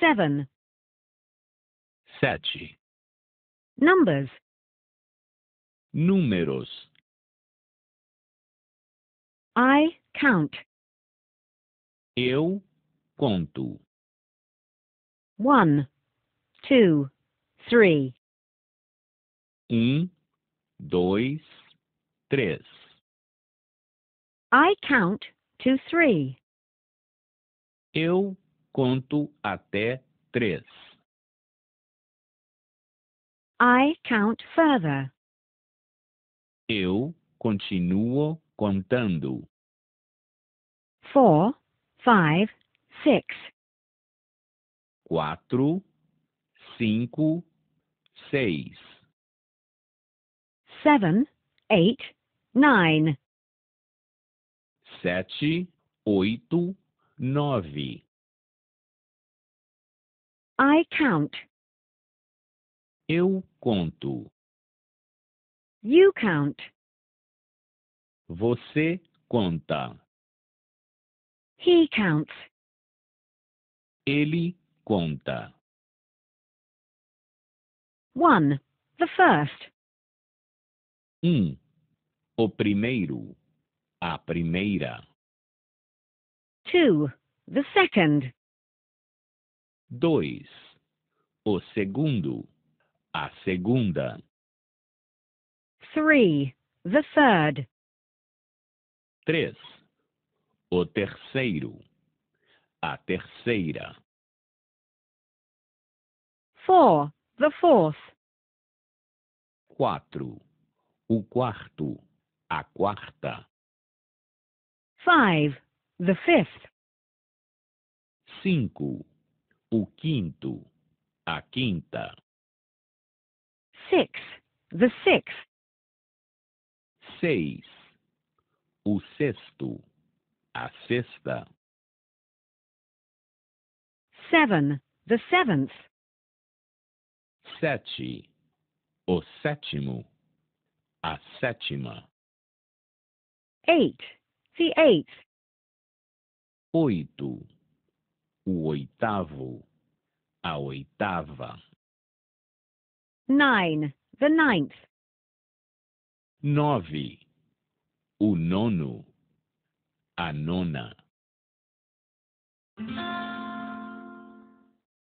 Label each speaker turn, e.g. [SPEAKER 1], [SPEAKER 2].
[SPEAKER 1] 7. Seven. Numbers.
[SPEAKER 2] Números.
[SPEAKER 1] I count.
[SPEAKER 2] Eu conto.
[SPEAKER 1] One, two, three.
[SPEAKER 2] Um, dois, três.
[SPEAKER 1] I count to three. Eu
[SPEAKER 2] Conto até três.
[SPEAKER 1] I count further.
[SPEAKER 2] Eu continuo contando.
[SPEAKER 1] Four, five, six.
[SPEAKER 2] Quatro, cinco, seis.
[SPEAKER 1] Seven, eight, nine.
[SPEAKER 2] Sete, oito, nove.
[SPEAKER 1] I count. Eu
[SPEAKER 2] conto.
[SPEAKER 1] You count.
[SPEAKER 2] Você conta.
[SPEAKER 1] He counts.
[SPEAKER 2] Ele conta.
[SPEAKER 1] 1. The first.
[SPEAKER 2] Um, o primeiro. A primeira. 2. The second. 2. O segundo. A segunda.
[SPEAKER 1] 3. The third.
[SPEAKER 2] 3. O terceiro. A terceira.
[SPEAKER 1] 4. The fourth.
[SPEAKER 2] 4. O quarto. A quarta.
[SPEAKER 1] 5. The fifth.
[SPEAKER 2] 5 o quinto, a quinta. Six, the sixth. Seis, o sexto, a sexta. Seven, the seventh. Sete, o sétimo, a sétima.
[SPEAKER 1] Eight, the eighth.
[SPEAKER 2] Oito, o oitavo, a oitava.
[SPEAKER 1] Nine, the ninth.
[SPEAKER 2] Nove, o nono, a nona.